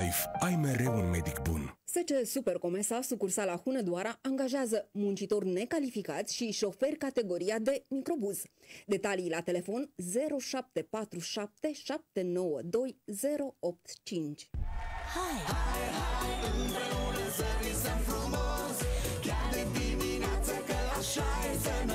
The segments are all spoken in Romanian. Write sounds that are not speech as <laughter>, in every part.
Life, ai mereu un medic bun. SC Supercomesa, sucursala Hunedoara, angajează muncitori necalificați și șoferi categoria de microbuz. Detalii la telefon 0747 792 Hai! Hai, hai, împreună să visăm frumos, chiar de dimineață că așa e să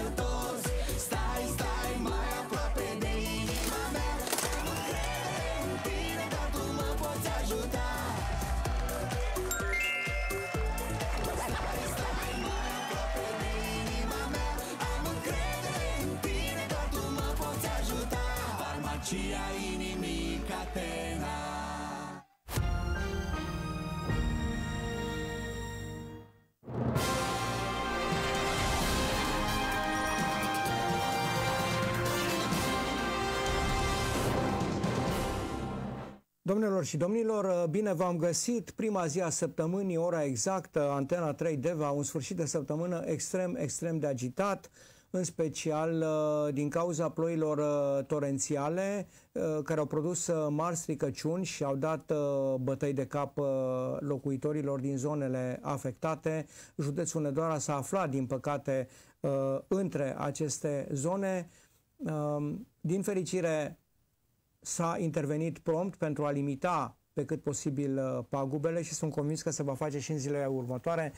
Domnilor și domnilor, bine v-am găsit. Prima zi a săptămânii, ora exactă, Antena 3 Deva, un sfârșit de săptămână extrem, extrem de agitat în special uh, din cauza ploilor uh, torențiale uh, care au produs mari stricăciuni și au dat bătăi de cap locuitorilor din zonele afectate. Județul Nedoara s-a aflat, din păcate, între aceste zone. Um, din fericire, S-a intervenit prompt pentru a limita pe cât posibil uh, pagubele și sunt convins că se va face și în zilele următoare.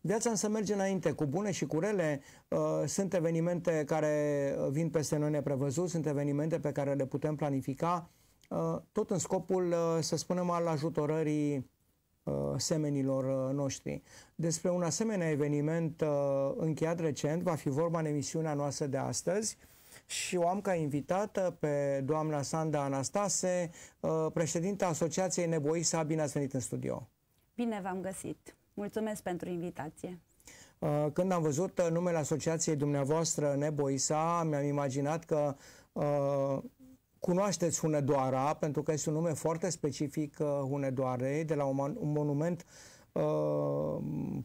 Viața însă merge înainte, cu bune și cu rele. Uh, sunt evenimente care uh, vin peste noi neprevăzut, sunt evenimente pe care le putem planifica, tot în scopul, să spunem, al ajutorării semenilor noștri. Despre un asemenea eveniment încheiat recent va fi vorba în emisiunea noastră de astăzi și o am ca invitată pe doamna Sanda Anastase, uh, președinta Asociației Neboisa. Bine ați venit în studio! Bine v-am găsit! Mulțumesc pentru invitație! Uh, când am văzut uh, numele asociației dumneavoastră, Neboisa, mi-am imaginat că uh, cunoașteți Hunedoara, pentru că este un nume foarte specific Hunedoarei, de la un, un monument uh, Uh,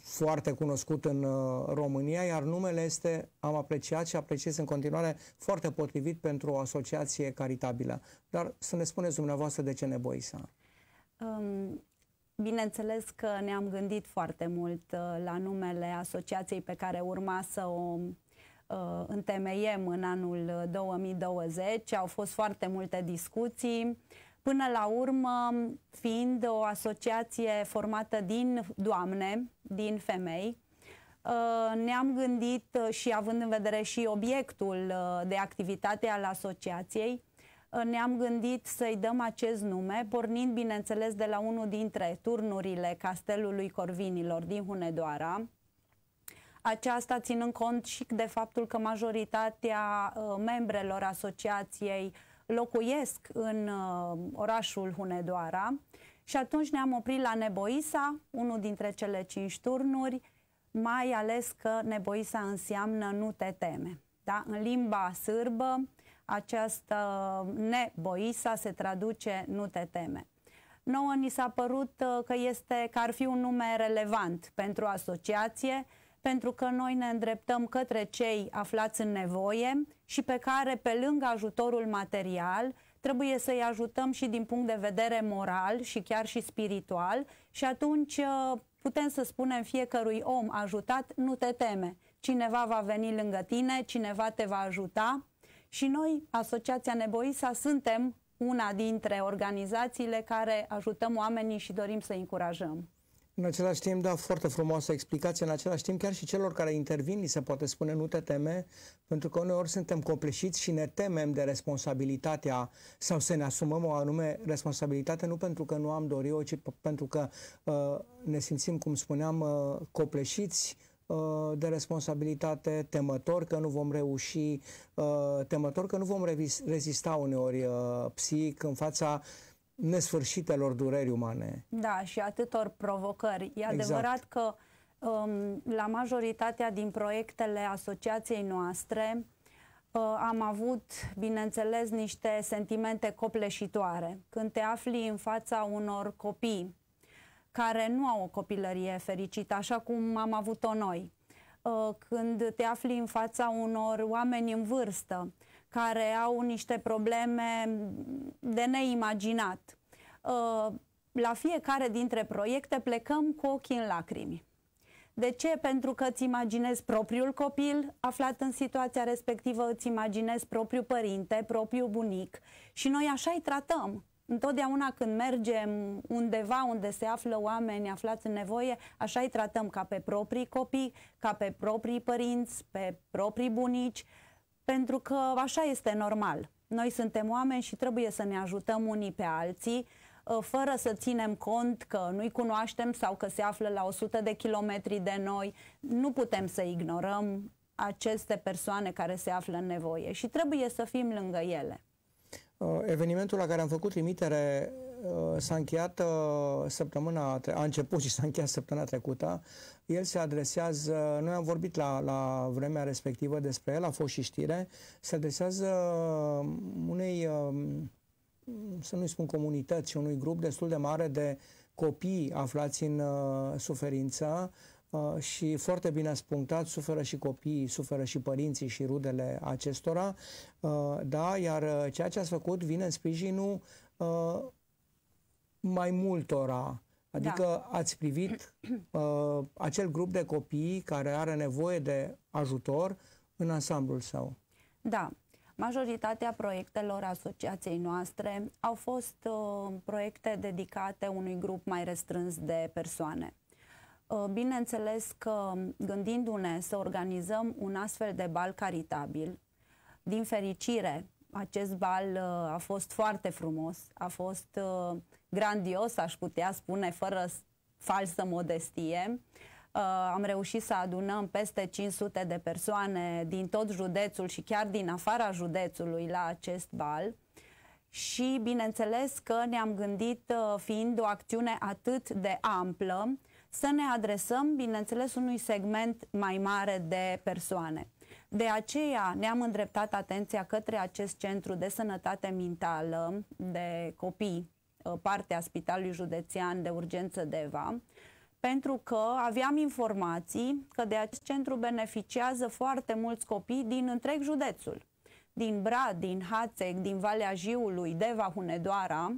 foarte cunoscut în uh, România, iar numele este, am apreciat și apreciez în continuare, foarte potrivit pentru o asociație caritabilă. Dar să ne spuneți dumneavoastră de ce Neboisa. Um, bineînțeles că ne-am gândit foarte mult uh, la numele asociației pe care urma să o uh, întemeiem în anul 2020. Au fost foarte multe discuții. Uh, până la urmă fiind o asociație formată din doamne, din femei, uh, ne-am gândit uh, și având în vedere și obiectul uh, de activitate al asociației, ne-am gândit să-i dăm acest nume, pornind, bineînțeles, de la unul dintre turnurile Castelului Corvinilor din Hunedoara, aceasta ținând cont și de faptul că majoritatea membrelor asociației uh, locuiesc în uh, orașul Hunedoara și atunci ne-am oprit la Neboisa, unul dintre cele cinci turnuri, mai ales că Neboisa înseamnă nu te teme. Da? În limba sârbă, această Neboisa se traduce nu te teme. Nouă ni s-a părut uh, că, este, că ar fi un nume relevant pentru asociație, pentru că noi ne îndreptăm către cei aflați în nevoie și pe care, pe lângă ajutorul material, trebuie să-i ajutăm și din punct de vedere moral și chiar și spiritual și atunci uh, putem să spunem fiecărui om ajutat, nu te teme, cineva va veni lângă tine, cineva te va ajuta și noi, Asociația Neboisa, suntem una dintre organizațiile care ajutăm oamenii și dorim să încurajăm. În același timp, da, foarte frumoasă explicație. În același timp, chiar și celor care intervin, li se poate spune nu te teme, pentru că uneori suntem compleșiți și ne temem de responsabilitatea sau să ne asumăm o anume responsabilitate, nu pentru că nu am dorit-o, ci pentru că uh, ne simțim, cum spuneam, uh, compleșiți, uh, de responsabilitate, temător că nu vom reuși, uh, temător că nu vom rezista uneori uh, psihic în fața nesfârșitelor dureri umane. Da, și atâtor provocări. E exact. adevărat că um, la majoritatea din proiectele asociației noastre uh, am avut, bineînțeles, niște sentimente copleșitoare. Când te afli în fața unor copii care nu au o copilărie fericită, așa cum am avut-o noi, uh, când te afli în fața unor oameni în vârstă, care au niște probleme de neimaginat. Uh, la fiecare dintre proiecte plecăm cu ochii în lacrimi. De ce? Pentru că îți imaginezi propriul copil aflat în situația respectivă, îți imaginezi propriul părinte, propriul bunic și noi așa îi tratăm. Întotdeauna când mergem undeva unde se află oameni aflați în nevoie, așa îi tratăm ca pe proprii copii, ca pe proprii părinți, pe proprii bunici, uh, pentru că așa este normal. Noi suntem oameni și trebuie să ne ajutăm unii pe alții, ă, fără să ținem cont că nu-i cunoaștem sau că se află la 100 de kilometri de noi. Nu putem să ignorăm aceste persoane care se află în nevoie și trebuie să fim lângă ele. Ă, evenimentul la care am făcut trimitere Uh, s-a încheiat uh, săptămâna, a început și s-a încheiat săptămâna trecută. El se adresează, noi am vorbit la, la vremea respectivă despre el, a fost și știre, se adresează uh, unei, um, să nu-i spun comunități, unui grup destul de mare de copii aflați în suferință, și foarte bine ați punctat, suferă și copiii, suferă și părinții și rudele acestora, da, iar ceea ce ați făcut vine în sprijinul mai multora. Adică da. ați privit <clears throat> uh, acel grup de copii care are nevoie de ajutor în ansamblul său. Da. Majoritatea proiectelor asociației noastre au fost uh, proiecte dedicate unui grup mai restrâns de persoane. Uh, bineînțeles că gândindu-ne să organizăm un astfel de bal caritabil, din fericire, acest bal uh, a fost foarte frumos, a fost uh, grandios, aș putea spune, fără falsă modestie. Uh, am reușit să adunăm peste 500 de persoane din tot județul și chiar din afara județului la acest bal. Și bineînțeles că ne-am gândit, fiind o acțiune atât de amplă, să ne adresăm, bineînțeles, unui segment mai mare de persoane. De aceea ne-am îndreptat atenția către acest centru de sănătate mentală de copii, uh, partea Spitalului Județean de Urgență Deva, pentru că aveam informații că de acest centru beneficiază foarte mulți copii din întreg județul din Brad, din Hațec, din Valea Jiului, Deva Hunedoara,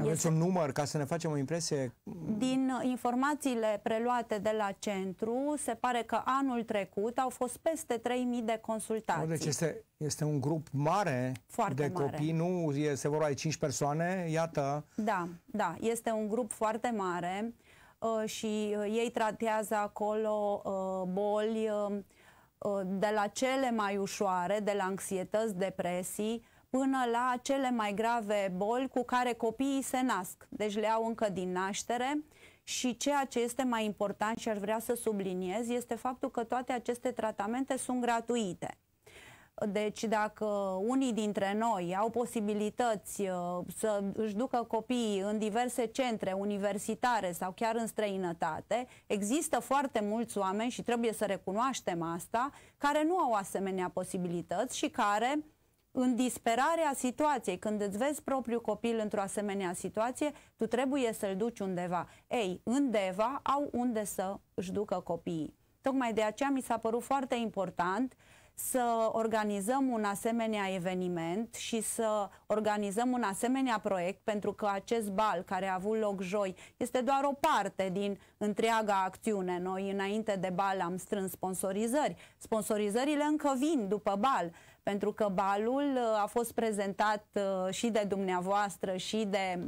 aveți este... un număr ca să ne facem o impresie? Din informațiile preluate de la centru, se pare că anul trecut au fost peste 3.000 de consultații. Deci este, este un grup mare foarte de mare. copii, nu se vor ai 5 persoane, iată. Da, da, este un grup foarte mare uh, și uh, ei tratează acolo uh, boli de la cele mai ușoare, de la anxietăți, depresii, până la cele mai grave boli cu care copiii se nasc. Deci le au încă din naștere și ceea ce este mai important și aș vrea să subliniez este faptul că toate aceste tratamente sunt gratuite. Deci dacă unii dintre noi au posibilități uh, să își ducă copiii în diverse centre universitare sau chiar în străinătate, există foarte mulți oameni și trebuie să recunoaștem asta, care nu au asemenea posibilități și care în disperarea situației, când îți vezi propriul copil într-o asemenea situație, tu trebuie să-l duci undeva. Ei, undeva au unde să își ducă copiii. Tocmai de aceea mi s-a părut foarte important să organizăm un asemenea eveniment și să organizăm un asemenea proiect, pentru că acest bal care a avut loc joi este doar o parte din întreaga acțiune. Noi înainte de bal am strâns sponsorizări. Sponsorizările încă vin după bal pentru că balul uh, a fost prezentat uh, și de dumneavoastră și de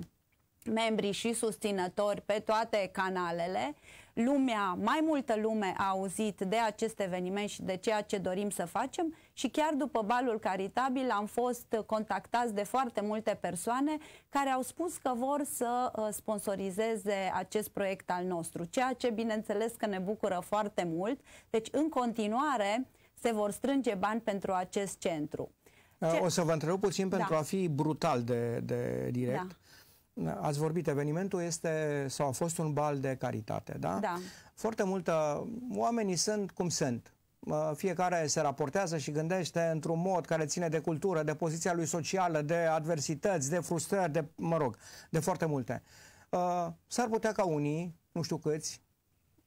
membri și susținători pe toate canalele. Lumea, mai multă lume a auzit de acest eveniment și de ceea ce dorim să facem și chiar după balul caritabil am fost contactați de foarte multe persoane care au spus că vor să uh, sponsorizeze acest proiect al nostru, ceea ce bineînțeles că ne bucură foarte mult. Deci în continuare se vor strânge bani pentru acest centru. Uh, Ce? O să vă întreb puțin pentru da. a fi brutal de, de direct. Da. Ați vorbit, evenimentul este sau a fost un bal de caritate, da? Da. Foarte multă, oamenii sunt cum sunt. Uh, fiecare se raportează și gândește într-un mod care ține de cultură, de poziția lui socială, de adversități, de frustrări, de, mă rog, de foarte multe. Uh, s-ar putea ca unii, nu știu câți,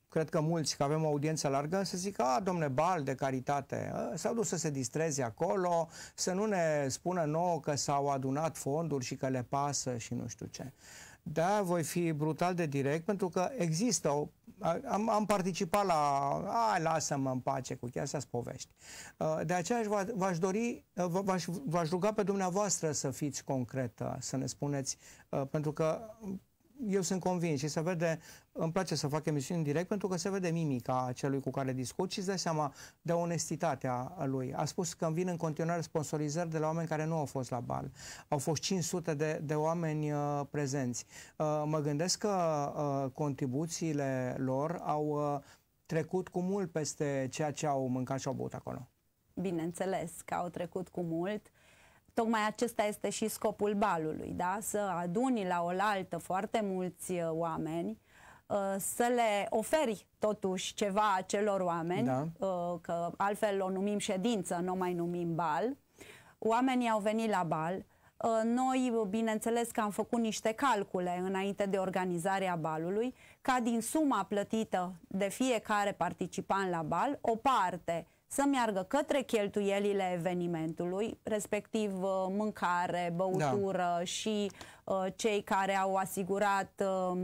cred că mulți, că avem o audiență largă, să zică, a, domne, bal de caritate, ă, s-au dus să se distreze acolo, să nu ne spună nouă că s-au adunat fonduri și că le pasă și nu știu ce. Da, voi fi brutal de direct, pentru că există o... Am, am participat la... A, lasă-mă în pace cu chiar să-ți povești. Ă, de aceea v-aș dori, ă, v-aș ruga pe dumneavoastră să fiți concretă, să ne spuneți, pentru că eu sunt convins și se vede, îmi place să fac emisiuni în direct pentru că se vede mimica celui cu care discut și îți dai seama de onestitatea lui. A spus că îmi vin în continuare sponsorizări de la oameni care nu au fost la bal. Au fost 500 de, de oameni uh, prezenți. Uh, mă gândesc că uh, contribuțiile lor au uh, trecut cu mult peste ceea ce au mâncat și au băut acolo. Bineînțeles că au trecut cu mult. Tocmai acesta este și scopul balului, da? să aduni la oaltă foarte mulți uh, oameni, uh, să le oferi totuși ceva acelor oameni, da. Uh, că altfel o numim ședință, nu mai numim bal. Oamenii au venit la bal, noi, bineînțeles că am făcut niște calcule înainte de organizarea balului, ca din suma plătită de fiecare participant la bal, o parte să meargă către cheltuielile evenimentului, respectiv uh, mâncare, băutură da. și uh, cei care au asigurat uh,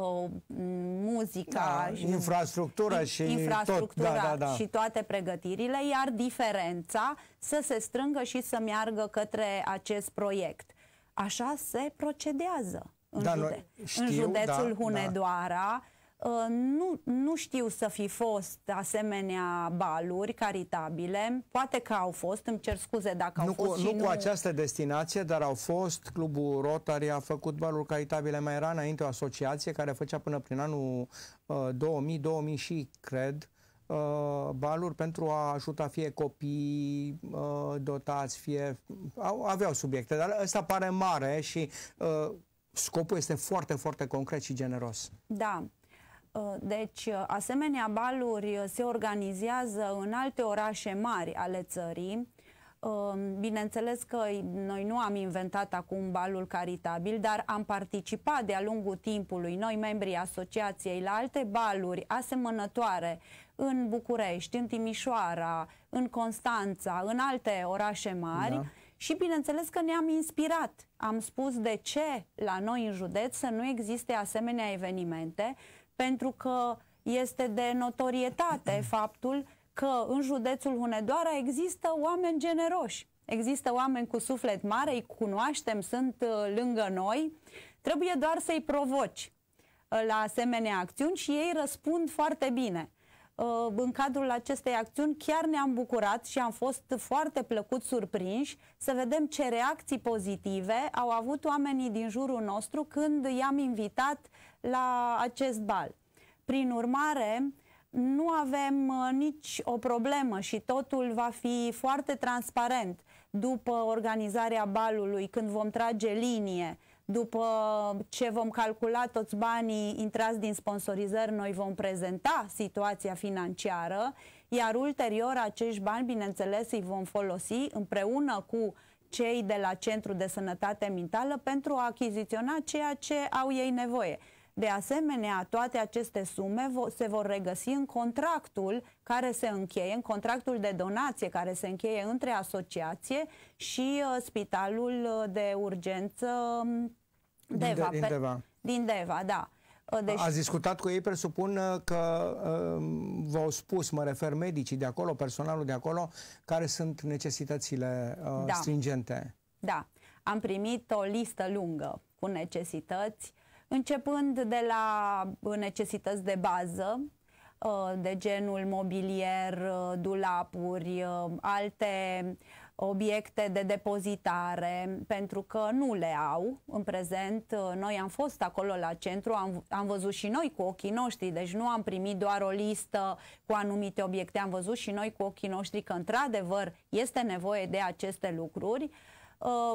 uh, muzica, da, infrastructura, și, infrastructura tot, da, da, da. și toate pregătirile, iar diferența să se strângă și să meargă către acest proiect. Așa se procedează în, da, jude- noi, știu, în județul da, da. Hunedoara. Da Ă, nu, nu știu să fi fost asemenea baluri caritabile, poate că au fost, îmi cer scuze dacă nu au fost. Cu, nu, nu cu această destinație, dar au fost, Clubul Rotary a făcut baluri caritabile, mai era înainte o asociație care făcea până prin anul uh, 2000, 2000 și cred, uh, baluri pentru a ajuta fie copii uh, dotați, fie... Au, aveau subiecte, dar ăsta pare mare și... Uh, Scopul este foarte, foarte concret și generos. Da, Uh, deci, uh, asemenea baluri uh, se organizează în alte orașe mari ale țării. Bineînțeles că noi nu am inventat acum balul caritabil, dar am participat de-a lungul timpului, noi membrii asociației, la alte baluri asemănătoare în București, în Timișoara, în Constanța, în alte orașe mari. Da. Și bineînțeles că ne-am inspirat. Am spus de ce la noi în județ să nu existe asemenea evenimente pentru că este de notorietate mm-hmm. faptul că în județul Hunedoara există oameni generoși. Există oameni cu suflet mare, îi cunoaștem, sunt uh, lângă noi. Trebuie doar să-i provoci uh, la asemenea acțiuni și ei răspund foarte bine. Uh, în cadrul acestei acțiuni chiar ne-am bucurat și am fost foarte plăcut surprinși să vedem ce reacții pozitive au avut oamenii din jurul nostru când i-am invitat la acest bal. Prin urmare, nu avem uh, nici o problemă și totul va fi foarte transparent după organizarea balului, când vom trage linie, după ce vom calcula toți banii intrați din sponsorizări, noi vom prezenta situația financiară, iar ulterior acești bani, bineînțeles, îi vom folosi împreună cu cei de la Centrul de Sănătate Mentală pentru a achiziționa ceea ce au ei nevoie. De asemenea, toate aceste sume vo se vor regăsi în contractul care se încheie, în contractul de donație care se încheie între asociație și uh, spitalul uh, de urgență um, din Deva. De, din, Deva. din Deva, da. Uh, deci... Ați discutat cu ei, presupun uh, că um, v-au spus, mă refer medicii de acolo, personalul de acolo, care sunt necesitățile da. stringente. Da, am primit o listă lungă cu necesități uh, începând de la necesități de bază, ă, de genul mobilier, ă, dulapuri, ă, alte obiecte de depozitare, pentru că nu le au în prezent. Noi am fost acolo la centru, am, am văzut și noi cu ochii noștri, deci nu am primit doar o listă cu anumite obiecte, am văzut și noi cu ochii noștri că într-adevăr este nevoie de aceste lucruri,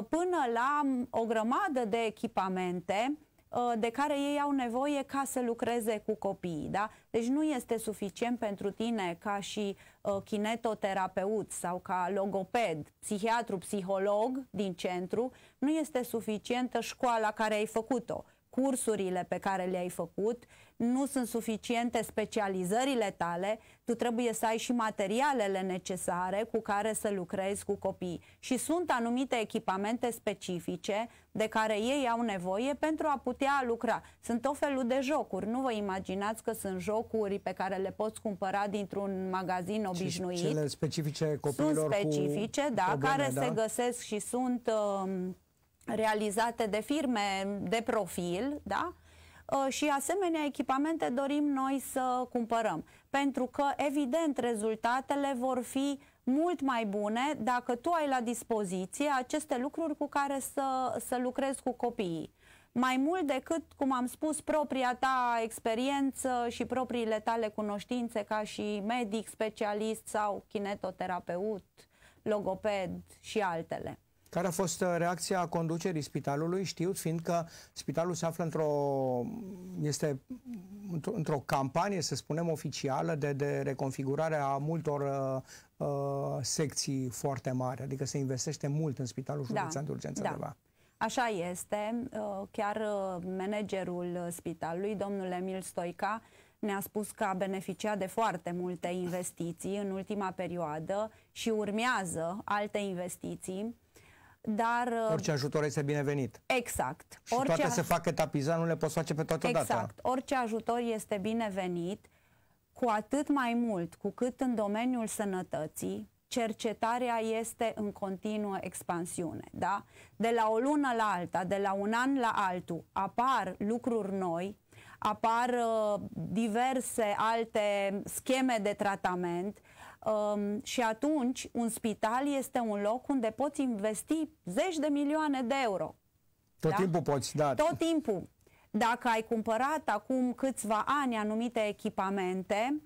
până la o grămadă de echipamente Uh, de care ei au nevoie ca să lucreze cu copiii. Da? Deci nu este suficient pentru tine ca și uh, kinetoterapeut sau ca logoped, psihiatru, psiholog din centru, nu este suficientă școala care ai făcut-o cursurile pe care le-ai făcut, nu sunt suficiente specializările tale, tu trebuie să ai și materialele necesare cu care să lucrezi cu copii. Și sunt anumite echipamente specifice de care ei au nevoie pentru a putea lucra. Sunt tot felul de jocuri. Nu vă imaginați că sunt jocuri pe care le poți cumpăra dintr-un magazin obișnuit. Cele specifice copiilor Sunt specifice, cu da, probleme, care da? se găsesc și sunt uh, realizate de firme de profil, da? Uh, și asemenea echipamente dorim noi să cumpărăm. Pentru că, evident, rezultatele vor fi mult mai bune dacă tu ai la dispoziție aceste lucruri cu care să, să lucrezi cu copiii. Mai mult decât, cum am spus, propria ta experiență și propriile tale cunoștințe ca și medic, specialist sau kinetoterapeut, logoped și altele. Care a fost uh, reacția conducerii spitalului, Știu, fiindcă spitalul se află într-o, este într-o, campanie, să spunem, oficială de, de reconfigurare a multor uh, uh secții foarte mari, adică se investește mult în spitalul da, județean da, de urgență da. Așa este, uh, chiar managerul spitalului, domnul Emil Stoica, ne-a spus că a beneficiat de foarte multe investiții în ultima perioadă și urmează alte investiții dar... Uh, orice ajutor este binevenit. Exact. Și orice toate se fac etapizat, nu le poți face pe toată exact. data. Exact. Orice ajutor este binevenit, cu atât mai mult cu cât în domeniul sănătății cercetarea este în continuă expansiune. Da? De la o lună la alta, de la un an la altul, apar lucruri noi, apar uh, diverse alte scheme de tratament, Um, și atunci un spital este un loc unde poți investi zeci de milioane de euro. Tot da? timpul poți, da. Tot timpul. Dacă ai cumpărat acum câțiva ani anumite echipamente,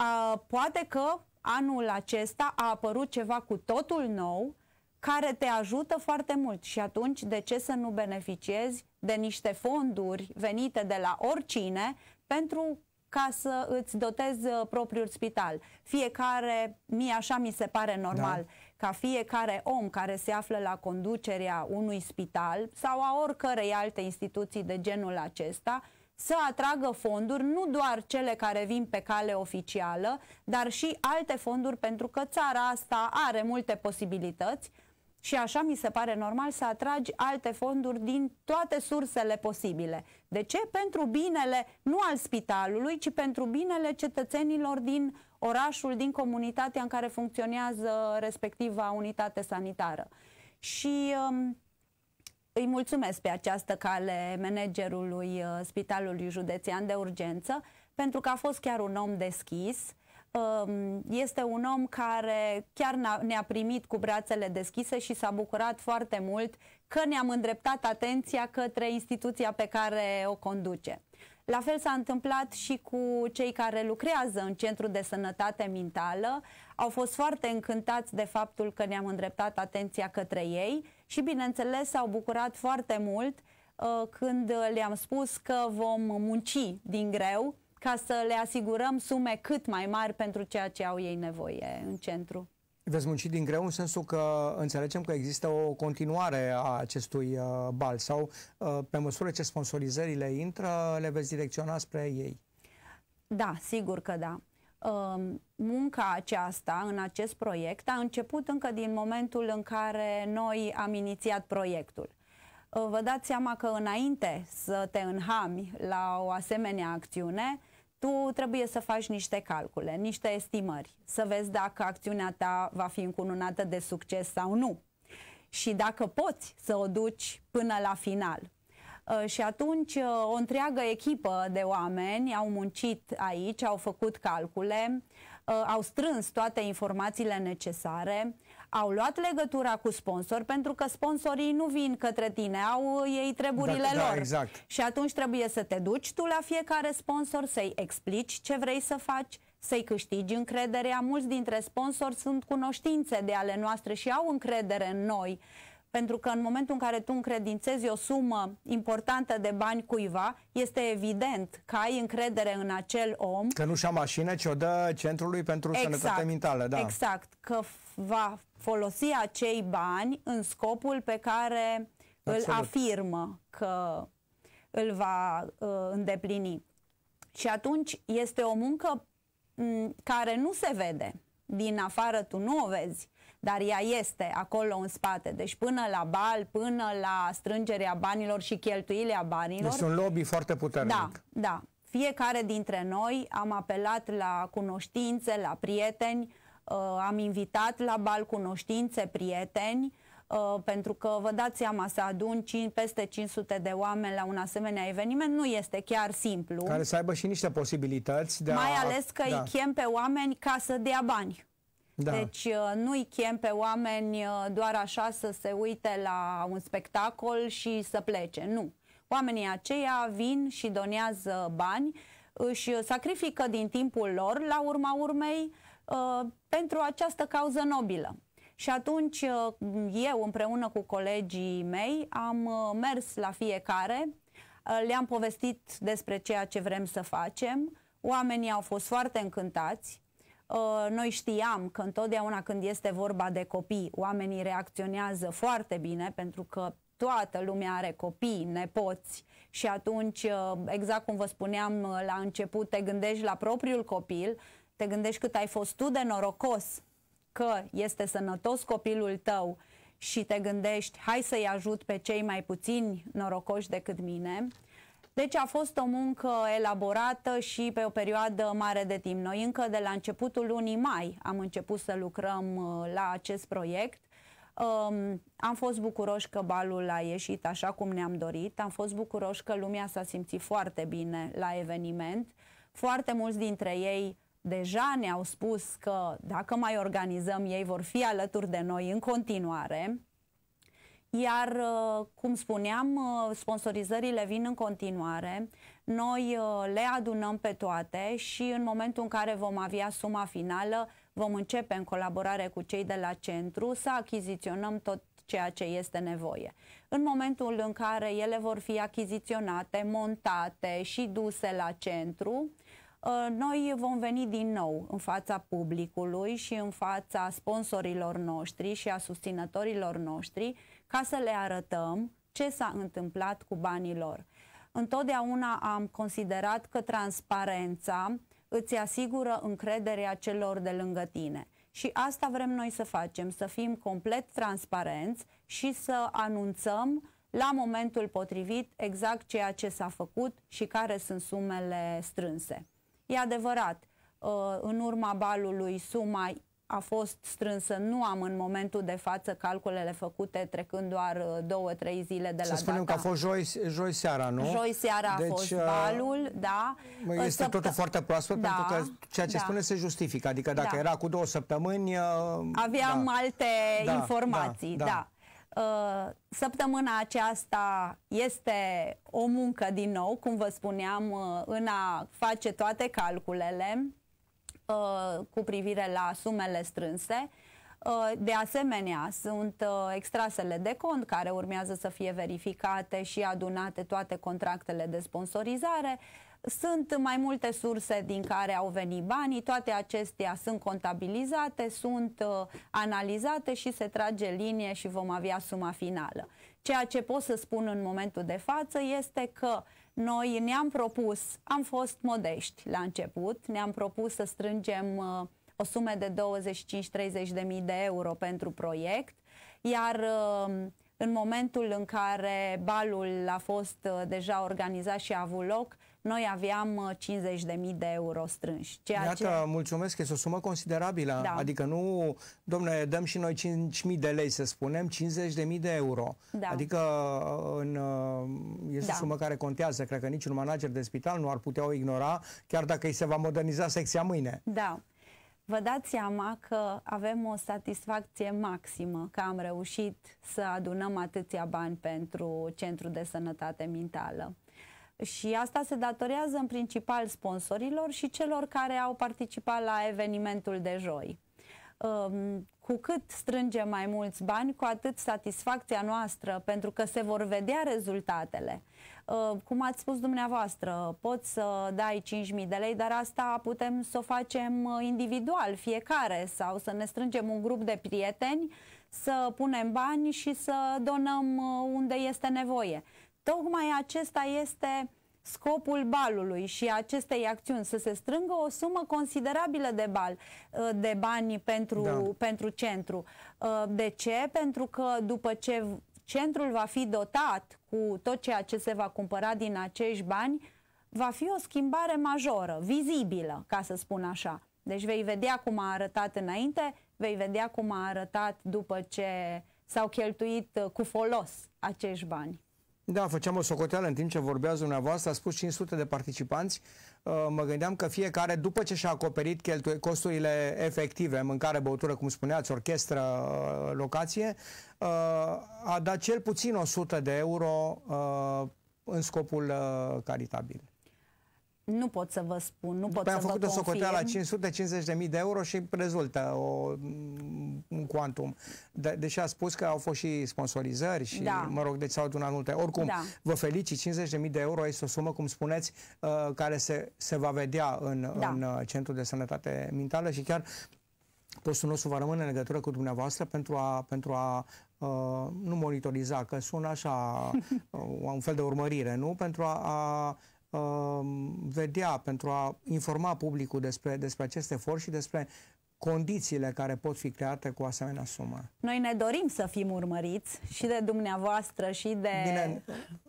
uh, poate că anul acesta a apărut ceva cu totul nou care te ajută foarte mult și atunci de ce să nu beneficiezi de niște fonduri venite de la oricine pentru ca să îți dotezi uh, propriul spital. Fiecare, mie așa mi se pare normal, da. ca fiecare om care se află la conducerea unui spital sau a oricărei alte instituții de genul acesta, să atragă fonduri, nu doar cele care vin pe cale oficială, dar și alte fonduri, pentru că țara asta are multe posibilități și așa mi se pare normal să atragi alte fonduri din toate sursele posibile. De ce? Pentru binele nu al spitalului, ci pentru binele cetățenilor din orașul, din comunitatea în care funcționează respectiva unitate sanitară. Și um, îi mulțumesc pe această cale managerului uh, Spitalului Județean de Urgență, pentru că a fost chiar un om deschis, uh, Um, este un om care chiar ne-a primit cu brațele deschise și s-a bucurat foarte mult că ne-am îndreptat atenția către instituția pe care o conduce. La fel s-a întâmplat și cu cei care lucrează în Centrul de Sănătate Mentală. Au fost foarte încântați de faptul că ne-am îndreptat atenția către ei și, bineînțeles, s-au bucurat foarte mult uh, când le-am spus că vom munci din greu ca să le asigurăm sume cât mai mari pentru ceea ce au ei nevoie în centru. Veți munci din greu în sensul că înțelegem că există o continuare a acestui uh, bal sau uh, pe măsură ce sponsorizările intră, le veți direcționa spre ei. Da, sigur că da. Um, munca aceasta în acest proiect a început încă din momentul în care noi am inițiat proiectul. Uh, vă dați seama că înainte să te înhami la o asemenea acțiune, tu trebuie să faci niște calcule, niște estimări, să vezi dacă acțiunea ta va fi încununată de succes sau nu și dacă poți să o duci până la final. Uh, și atunci uh, o întreagă echipă de oameni au muncit aici, au făcut calcule, uh, au strâns toate informațiile necesare, au luat legătura cu sponsor pentru că sponsorii nu vin către tine, au uh, ei treburile da, da lor. Da, exact. Și atunci trebuie să te duci tu la fiecare sponsor, să-i explici ce vrei să faci, să-i câștigi încrederea. Mulți dintre sponsori sunt cunoștințe de ale noastre și au încredere în noi. Pentru că în momentul în care tu încredințezi o sumă importantă de bani cuiva, este evident că ai încredere în acel om. Că nu și-a mașină, ci o dă centrului pentru exact, sănătate mentală. Da. Exact, că va folosi acei bani în scopul pe care Absolut. îl afirmă că îl va uh, îndeplini. Și atunci este o muncă care nu se vede. Din afară tu nu o vezi, dar ea este acolo în spate. Deci până la bal, până la strângerea banilor și cheltuirea banilor. Este un lobby foarte puternic. Da, da. Fiecare dintre noi am apelat la cunoștințe, la prieteni, uh, Uh, am invitat la bal cunoștințe, prieteni, uh, pentru că vă dați seama să adun peste 500 de oameni la un asemenea eveniment nu este chiar simplu. Care să aibă și niște posibilități de Mai a... ales că da. îi chem pe oameni ca să dea bani. Da. Deci uh, nu îi chem pe oameni doar așa să se uite la un spectacol și să plece, nu. Oamenii aceia vin și donează bani, își sacrifică din timpul lor, la urma urmei, uh, Uh, pentru această cauză nobilă. Și atunci uh, eu împreună cu colegii mei am uh, mers la fiecare, le-am povestit despre ceea ce vrem să facem, oamenii au fost foarte încântați, noi știam că întotdeauna când este vorba de copii, oamenii reacționează foarte bine pentru că toată lumea are copii, nepoți și atunci, exact cum vă spuneam la început, te gândești la propriul copil, te gândești cât ai fost tu de norocos că este sănătos copilul tău și te gândești hai să-i ajut pe cei mai puțini norocoși decât mine. Deci a fost o muncă elaborată și pe o perioadă mare de timp. Noi încă de la începutul lunii mai am început să lucrăm uh, la acest proiect. Um, am fost bucuroși că balul a ieșit așa cum ne-am dorit, am fost bucuroși că lumea s-a simțit foarte bine la eveniment. Foarte mulți dintre ei deja ne-au spus că dacă mai organizăm, ei vor fi alături de noi în continuare. Iar, uh, cum spuneam, uh, sponsorizările vin în continuare, noi uh, le adunăm pe toate și în momentul în care vom avea suma finală, vom începe în colaborare cu cei de la centru să achiziționăm tot ceea ce este nevoie. În momentul în care ele vor fi achiziționate, montate și duse la centru, uh, Uh, noi vom veni din nou în fața publicului și în fața sponsorilor noștri și a susținătorilor noștri ca să le arătăm ce s-a întâmplat cu banii lor. Întotdeauna am considerat că transparența îți asigură încrederea celor de lângă tine. Și asta vrem noi să facem, să fim complet transparenți și să anunțăm la momentul potrivit exact ceea ce s-a făcut și care sunt sumele strânse. E adevărat, uh, în urma balului suma a fost strânsă, nu am în momentul de față calculele făcute trecând doar uh, două, trei zile de la Să spunem data. că a fost joi, joi seara, nu? Joi seara deci, a fost uh, balul, da. Este Săpt... totul foarte proaspăt da, pentru că da, ceea ce da. spune se justifică, adică dacă da. era cu două săptămâni... Aveam da. alte da, informații, da. da. da. Uh, săptămâna aceasta este o muncă din nou, cum vă spuneam, uh, în a face toate calculele uh, cu privire la sumele strânse. De asemenea, sunt extrasele de cont care urmează să fie verificate și adunate toate contractele de sponsorizare. Sunt mai multe surse din care au venit banii, toate acestea sunt contabilizate, sunt uh, analizate și se trage linie și vom avea suma finală. Ceea ce pot să spun în momentul de față este că noi ne-am propus, am fost modești la început, ne-am propus să strângem uh, o sumă de 25-30 de mii de euro pentru proiect, iar uh, în momentul în care balul a fost deja organizat și a avut loc, noi aveam 50.000 uh, de euro strânși. Ceea Iată, ce... mulțumesc, este o sumă considerabilă. Da. Adică nu, domnule, dăm și noi 5.000 de lei, să spunem, 50.000 de euro. Da. Adică uh, în, uh, este da. o sumă care contează. Cred că niciun manager de spital nu ar putea o ignora, chiar dacă îi se va moderniza secția mâine. Da vă dați seama că avem o satisfacție maximă că am reușit să adunăm atâția bani pentru Centrul de Sănătate Mentală. Și asta se datorează în principal sponsorilor și celor care au participat la evenimentul de joi. Um, cu cât strângem mai mulți bani, cu atât satisfacția noastră, pentru că se vor vedea rezultatele. Um, cum ați spus dumneavoastră, poți să dai 5.000 de lei, dar asta putem să o facem uh, individual, fiecare, sau să ne strângem un grup de prieteni, să punem bani și să donăm uh, unde este nevoie Tocmai acesta este scopul balului și acestei acțiuni, să se strângă o sumă considerabilă de, bal, uh, de bani pentru, da. pentru centru. Uh, de ce? Pentru că după ce centrul va fi dotat cu tot ceea ce se va cumpăra din acești bani, va fi o schimbare majoră, vizibilă, ca să spun așa. Deci vei vedea cum a arătat înainte, vei vedea cum a arătat după ce s-au cheltuit uh, cu folos acești bani. Da, făceam o socoteală în timp ce vorbeați dumneavoastră, a spus 500 de participanți. Uh, mă gândeam că fiecare, după ce și-a acoperit costurile efective, mâncare, băutură, cum spuneați, orchestră, uh, locație, uh, a dat cel puțin 100 de euro în scopul caritabil. Nu pot să vă spun, nu pot păi să vă am făcut o socoteală la 550.000 de euro și rezultă o, mm, un quantum. De, deși a spus că au fost și sponsorizări și, da. mă rog, deci s-au adunat multe. Oricum, da. vă felicit, 50.000 de euro este o sumă, cum spuneți, uh, care se, se va vedea în, da. în uh, Centrul de Sănătate Mentală și chiar postul nostru va rămâne în legătură cu dumneavoastră pentru a, pentru a uh, nu monitoriza, că sună așa <laughs> uh, un fel de urmărire, nu? Pentru a, a Um, vedea, pentru a informa publicul despre, despre acest efort și despre condițiile care pot fi create cu asemenea sumă. Noi ne dorim să fim urmăriți și de dumneavoastră și de... Bine,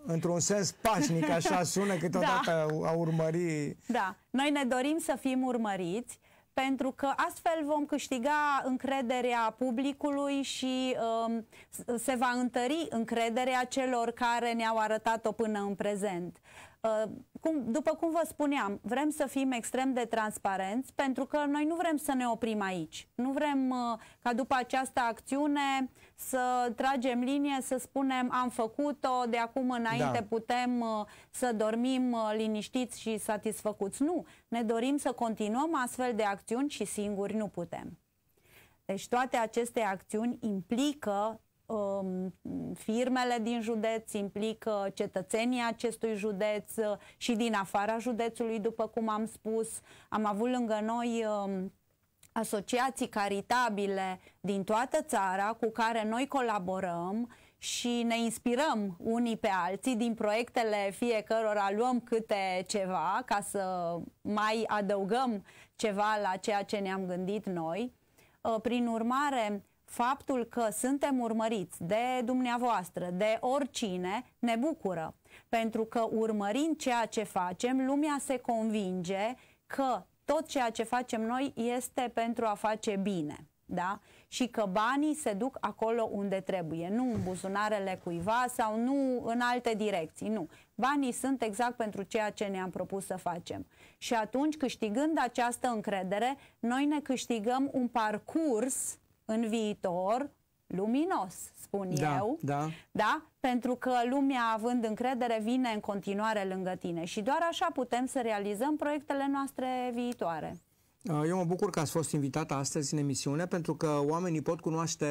într-un sens pașnic, așa <laughs> sună câteodată da. a urmări... Da, noi ne dorim să fim urmăriți pentru că astfel vom câștiga încrederea publicului și um, se va întări încrederea celor care ne-au arătat-o până în prezent. Uh, cum, după cum vă spuneam, vrem să fim extrem de transparenți pentru că noi nu vrem să ne oprim aici. Nu vrem uh, ca după această acțiune să tragem linie, să spunem am făcut-o, de acum înainte da. putem uh, să dormim uh, liniștiți și satisfăcuți. Nu, ne dorim să continuăm astfel de acțiuni și singuri nu putem. Deci toate aceste acțiuni implică Um, firmele din județ, implică cetățenii acestui județ uh, și din afara județului, după cum am spus. Am avut lângă noi um, asociații caritabile din toată țara cu care noi colaborăm și ne inspirăm unii pe alții din proiectele fiecărora luăm câte ceva ca să mai adăugăm ceva la ceea ce ne-am gândit noi. Uh, prin urmare, faptul că suntem urmăriți de dumneavoastră, de oricine, ne bucură. Pentru că urmărind ceea ce facem, lumea se convinge că tot ceea ce facem noi este pentru a face bine. Da? Și că banii se duc acolo unde trebuie, nu în buzunarele cuiva sau nu în alte direcții, nu. Banii sunt exact pentru ceea ce ne-am propus să facem. Și atunci, câștigând această încredere, noi ne câștigăm un parcurs în viitor luminos, spun da, eu, da. Da? pentru că lumea având încredere vine în continuare lângă tine și doar așa putem să realizăm proiectele noastre viitoare. Uh, eu mă bucur că ați fost invitată astăzi în emisiune pentru că oamenii pot cunoaște,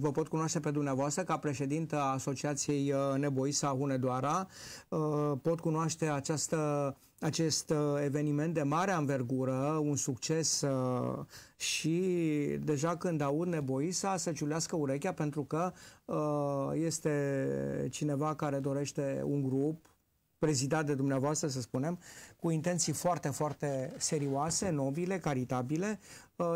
vă pot cunoaște pe dumneavoastră ca președintă a Asociației uh, Neboisa Hunedoara, uh, pot cunoaște această acest uh, eveniment de mare anvergură, un succes uh, și deja când aud Neboisa să ciulească urechea pentru că uh, este cineva care dorește un grup prezidat de dumneavoastră, să spunem, cu intenții foarte, foarte serioase, nobile, caritabile.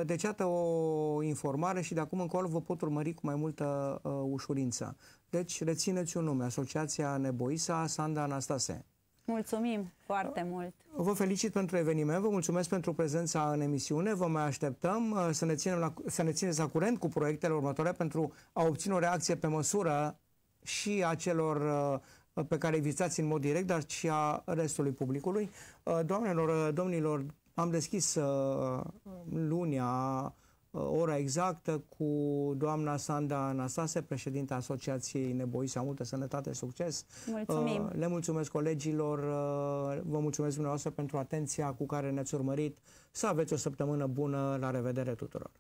Deci, iată o informare și de acum încolo vă pot urmări cu mai multă ușurință. Deci, rețineți un nume, Asociația Neboisa Sanda Anastase. Mulțumim foarte mult! Vă felicit pentru eveniment, vă mulțumesc pentru prezența în emisiune, vă mai așteptăm uh, să ne, ținem la, să ne țineți la curent cu proiectele următoare pentru a obține o reacție pe măsură și a celor uh, pe care îi în mod direct, dar și a restului publicului. Uh, doamnelor, domnilor, am deschis lunia Uh, ora exactă cu doamna Sanda Anastase, președinta Asociației Neboiți sau Multă Sănătate, Succes. Mulțumim. Uh, le mulțumesc colegilor, uh, vă mulțumesc dumneavoastră pentru atenția cu care ne-ați urmărit. Să aveți o săptămână bună, la revedere tuturor!